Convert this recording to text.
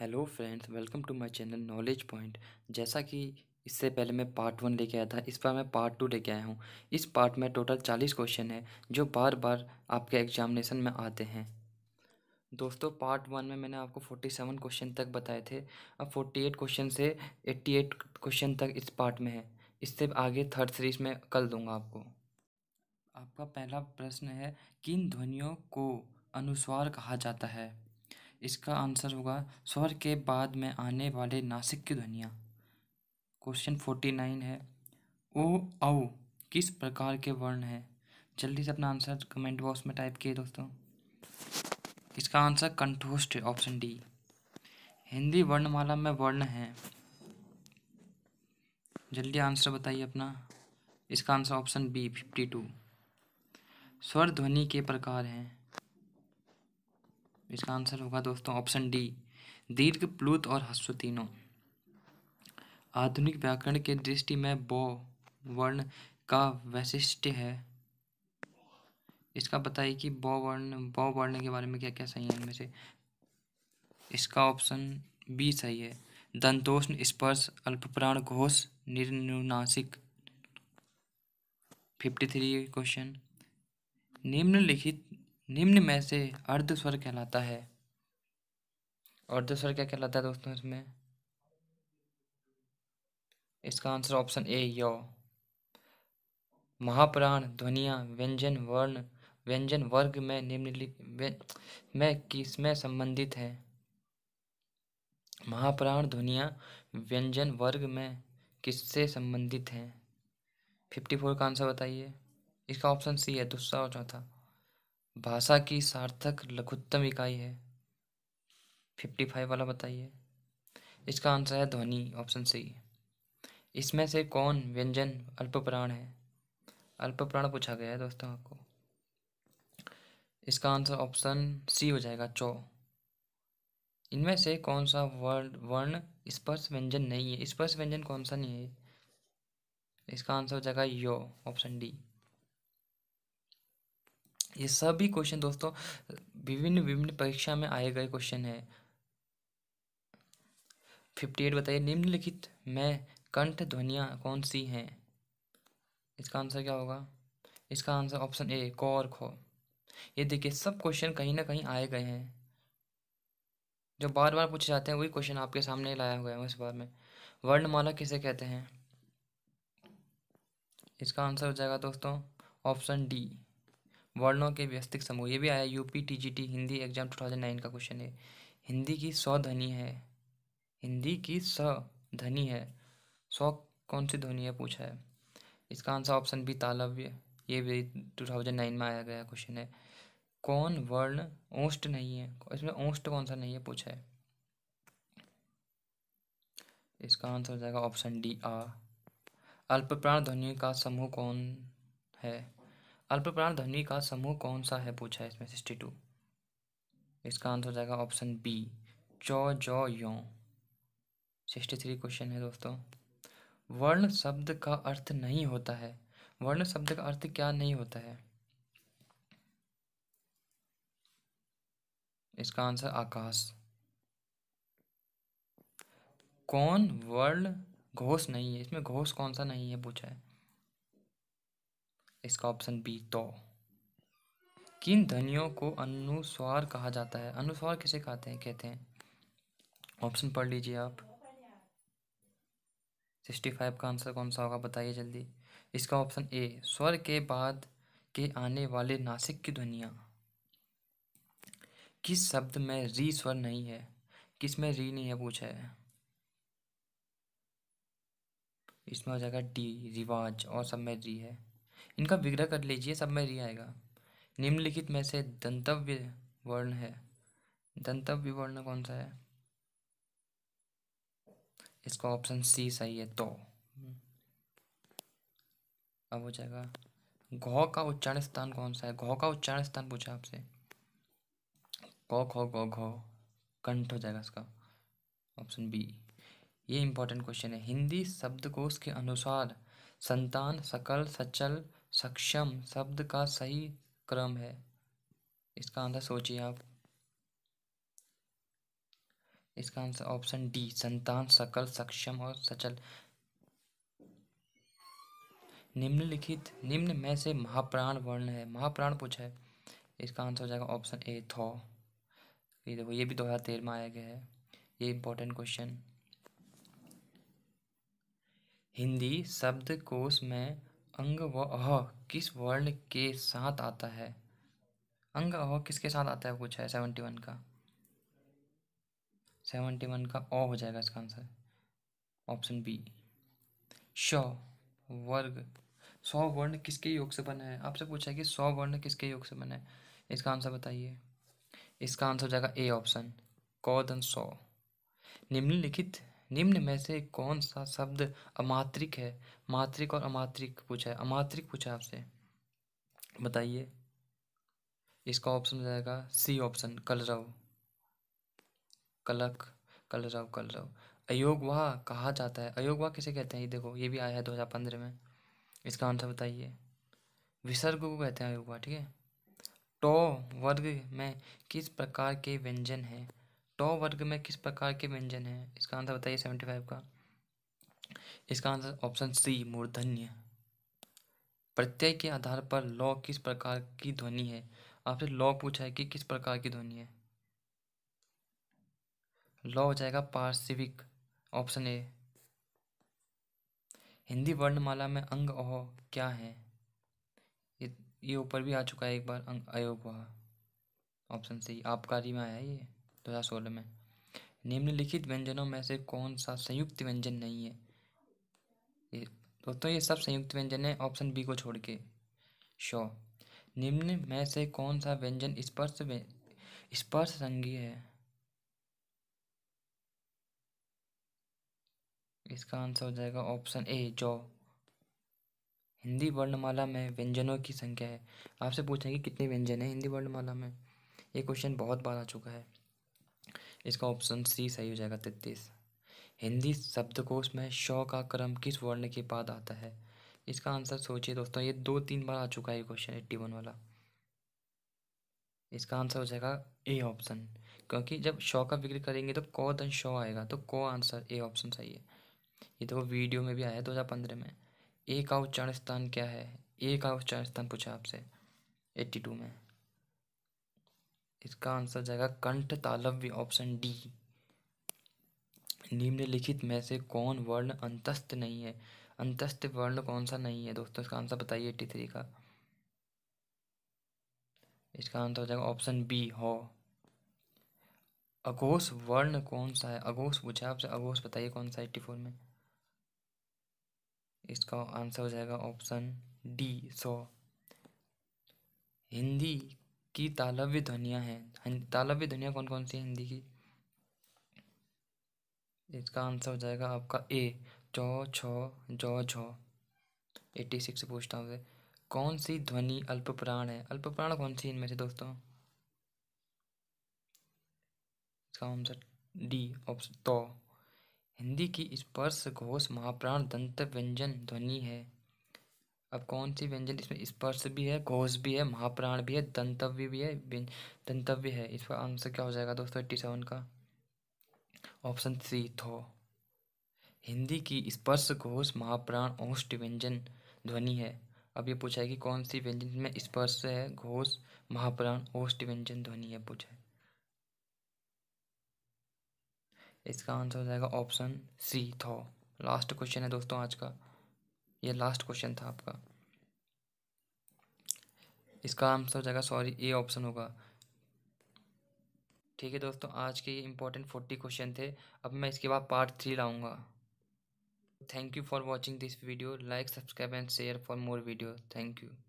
hello friends welcome to my channel knowledge point जैसा कि इससे पहले मैं पार्ट वन लेके आया था इस बार मैं पार्ट टू लेके आया हूँ इस पार्ट में टोटल चालीस क्वेश्चन है जो बार बार आपके एग्जामिनेशन में आते हैं दोस्तों पार्ट वन में मैंने आपको फोर्टी सेवन क्वेश्चन तक बताए थे अब फोर्टी एट क्वेश्चन से एट्टी एट क्वेश्चन तक इस पार्ट में है इससे आगे थर्ड सीरीज में कल दूंगा आपको आपका पहला प्रश्न है किन ध्वनियों को अनुस्वार कहा जाता है इसका आंसर होगा स्वर के बाद में आने वाले नासिक की ध्वनियाँ क्वेश्चन फोर्टी नाइन है ओ औ किस प्रकार के वर्ण है जल्दी से अपना आंसर कमेंट बॉक्स में टाइप किए दोस्तों इसका आंसर कंठोस्ट ऑप्शन डी हिंदी वर्णमाला में वर्ण है जल्दी आंसर बताइए अपना इसका answer option B fifty two स्वर ध्वनि के प्रकार हैं इसका आंसर होगा दोस्तों ऑप्शन डी दीर्घ प्लुत और हस्व तीनों आधुनिक व्याकरण के दृष्टि में बो वर्ण का वैशिष्ट्य है इसका बताइए कि बो वर्ण बो वर्ण के बारे में क्या क्या सही है इनमें से इसका ऑप्शन बी सही है दंतोष्ण स्पर्श अल्पप्राण घोष निर्नुनासिक फिफ्टी थ्री क्वेश्चन निम्नलिखित निम्न में से अर्ध स्वर कहलाता है अर्ध स्वर क्या कहलाता है दोस्तों इसमें इसका आंसर ऑप्शन ए यौ महाप्राण ध्वनिया व्यंजन वर्ण व्यंजन वर्ग में निम्नलिखित में किसमें संबंधित है महाप्राण ध्वनिया व्यंजन वर्ग में किससे संबंधित है फिफ्टी फोर का आंसर बताइए इसका ऑप्शन सी है दूसरा और चौथा भाषा की सार्थक लघुत्तम इकाई है फिफ्टी फाइव वाला बताइए इसका आंसर है ध्वनि ऑप्शन सी इसमें से कौन व्यंजन अल्प प्राण है अल्प प्राण पूछा गया है दोस्तों आपको इसका आंसर ऑप्शन सी हो जाएगा चौ इनमें से कौन सा वर्ड वर्ण स्पर्श व्यंजन नहीं है स्पर्श व्यंजन कौन सा नहीं है इसका आंसर हो जाएगा यो ऑप्शन डी ये सभी क्वेश्चन दोस्तों विभिन्न विभिन्न परीक्षा में आए गए क्वेश्चन है फिफ्टी एट बताइए निम्नलिखित में कंठ ध्वनिया कौन सी हैं इसका आंसर क्या होगा इसका आंसर ऑप्शन ए कौर खो ये देखिए सब क्वेश्चन कहीं ना कहीं आए गए हैं जो बार बार पूछे जाते हैं वही क्वेश्चन आपके सामने लाया हुआ है इस बार में वर्णमाला किसे कहते हैं इसका आंसर हो जाएगा दोस्तों ऑप्शन डी वर्णों के व्यस्तिक समूह ये भी आया यूपी टीजीटी हिंदी एग्जाम 2009 का क्वेश्चन है हिंदी की सौ ध्वनि है हिंदी की स ध्वनि है सौ कौन सी ध्वनि है पूछा है इसका आंसर ऑप्शन बी तालव्य ये भी नाइन में आया गया क्वेश्चन है कौन वर्ण ओष्ट नहीं है इसमें ओष्ट कौन सा नहीं है पूछा है इसका आंसर हो जाएगा ऑप्शन डी आ अल्पप्राण ध्वनियों का समूह कौन है अल्पप्राण ध्वनि का समूह कौन सा है पूछा है इसमें सिक्सटी टू इसका आंसर हो जाएगा ऑप्शन बी चौ जौ यो सिक्सटी थ्री क्वेश्चन है दोस्तों वर्ण शब्द का अर्थ नहीं होता है वर्ण शब्द का अर्थ क्या नहीं होता है इसका आंसर आकाश कौन वर्ण घोष नहीं है इसमें घोष कौन सा नहीं है पूछा है इसका ऑप्शन बी तो किन ध्वनियों को अनुस्वार कहा जाता है अनुस्वार किसे कहते हैं कहते हैं ऑप्शन पढ़ लीजिए आप सिक्सटी फाइव का आंसर कौन सा होगा बताइए जल्दी इसका ऑप्शन ए स्वर के बाद के आने वाले नासिक की ध्वनिया किस शब्द में री स्वर नहीं है किस में री नहीं है पूछा है इसमें हो जाएगा डी रिवाज और सब में री है इनका विग्रह कर लीजिए सब में री आएगा निम्नलिखित में से दंतव्य वर्ण है दंतव्य वर्ण कौन सा है इसका ऑप्शन सी सही है तो अब हो जाएगा घो का उच्चारण स्थान कौन सा है घो का उच्चारण स्थान पूछा आपसे गौ खो गौ घो कंठ हो जाएगा इसका ऑप्शन बी ये इंपॉर्टेंट क्वेश्चन है हिंदी शब्दकोश के अनुसार संतान सकल सचल सक्षम शब्द का सही क्रम है इसका आंसर सोचिए आप इसका आंसर ऑप्शन डी संतान सकल सक्षम और सचल निम्नलिखित निम्न में से महाप्राण वर्ण है महाप्राण पूछा है इसका आंसर हो जाएगा ऑप्शन ए थौ ये देखो ये भी दो हज़ार तेरह में आया गया है ये इंपॉर्टेंट क्वेश्चन हिंदी शब्द कोश में अंग व अह किस वर्ण के साथ आता है अंग अह किसके साथ आता है पूछा है सेवेंटी वन का सेवेंटी वन का अ हो जाएगा इसका आंसर ऑप्शन बी श वर्ग सौ वर्ण किसके योग से बना है आपसे पूछा है कि सौ वर्ण किसके योग से बना है इसका आंसर बताइए इसका आंसर हो जाएगा ए ऑप्शन दन सौ निम्नलिखित निम्न में से कौन सा शब्द अमात्रिक है मात्रिक और अमात्रिक पूछा है अमात्रिक पूछा आपसे बताइए इसका ऑप्शन जाएगा सी ऑप्शन कलरव कलक कलरव कलरव अयोगवाह कहा जाता है अयोगवाह किसे कहते हैं ये देखो ये भी आया है दो हज़ार पंद्रह में इसका आंसर बताइए विसर्ग को कहते हैं अयोगवा ठीक है टो वर्ग में किस प्रकार के व्यंजन हैं टॉ वर्ग में किस प्रकार के व्यंजन हैं इसका आंसर बताइए सेवेंटी फाइव का इसका आंसर ऑप्शन सी मूर्धन्य प्रत्यय के आधार पर लॉ किस प्रकार की ध्वनि है आपसे लॉ पूछा है कि किस प्रकार की ध्वनि है लॉ हो जाएगा पार्सिविक ऑप्शन ए हिंदी वर्णमाला में अंग अह क्या है ये ऊपर भी आ चुका है एक बार अंग अयोग ऑप्शन सी आपकारी में आया ये दो हज़ार सोलह में निम्नलिखित व्यंजनों में से कौन सा संयुक्त व्यंजन नहीं है ये दोस्तों ये सब संयुक्त व्यंजन है ऑप्शन बी को छोड़ के शो निम्न में से कौन सा व्यंजन स्पर्श स्पर्श संगी है इसका आंसर हो जाएगा ऑप्शन ए जो हिंदी वर्णमाला में व्यंजनों की संख्या है आपसे पूछेंगे कितने व्यंजन हैं हिंदी वर्णमाला में ये क्वेश्चन बहुत बार आ चुका है इसका ऑप्शन सी सही हो जाएगा तैतीस हिंदी शब्दकोश में शौ का क्रम किस वर्ण के बाद आता है इसका आंसर सोचिए दोस्तों ये दो तीन बार आ चुका है क्वेश्चन एट्टी वन वाला इसका आंसर हो जाएगा ए ऑप्शन क्योंकि जब शौ का विक्र करेंगे तो कौ धन शौ आएगा तो कौ आंसर ए ऑप्शन सही है ये देखो तो वीडियो में भी आया दो हज़ार पंद्रह में ए का उच्चारण स्थान क्या है ए का उच्चारण स्थान पूछा आपसे एट्टी टू में इसका आंसर जाएगा कंठ तालव्य ऑप्शन डी निम्नलिखित में से कौन वर्ण अंतस्थ नहीं है अंतस्थ वर्ण कौन सा नहीं है दोस्तों इसका आंसर बताइए एट्टी थ्री का इसका आंसर हो जाएगा ऑप्शन बी हो अघोष वर्ण कौन सा है अघोष पूछा आपसे अघोष बताइए कौन सा एट्टी फोर में इसका आंसर हो जाएगा ऑप्शन डी सौ हिंदी की तालव्य ध्वनिया है हाँ तालव्य ध्वनिया कौन कौन सी है हिंदी की इसका आंसर हो जाएगा आपका ए चौ छो जौ झो एटी सिक्स पूछता हूँ कौन सी ध्वनि अल्प प्राण है अल्प प्राण कौन सी इनमें से दोस्तों इसका आंसर डी ऑप्शन तो हिंदी की स्पर्श घोष महाप्राण दंत व्यंजन ध्वनि है अब कौन सी व्यंजन इसमें स्पर्श भी है घोष भी है महाप्राण भी है दंतव्य भी है दंतव्य है इसका आंसर क्या हो जाएगा दोस्तों एट्टी सेवन का ऑप्शन सी थो हिंदी की स्पर्श घोष महाप्राण औष्ट व्यंजन ध्वनि है अब ये पूछा है कि कौन सी व्यंजन में स्पर्श है घोष महाप्राण औष्ट व्यंजन ध्वनि है पूछा है इसका आंसर हो जाएगा ऑप्शन सी थो लास्ट क्वेश्चन है दोस्तों आज का ये लास्ट क्वेश्चन था आपका इसका आंसर हो जाएगा सॉरी ए ऑप्शन होगा ठीक है दोस्तों आज के ये इंपॉर्टेंट फोर्टी क्वेश्चन थे अब मैं इसके बाद पार्ट थ्री लाऊंगा thank you for watching this video like subscribe and share for more video thank you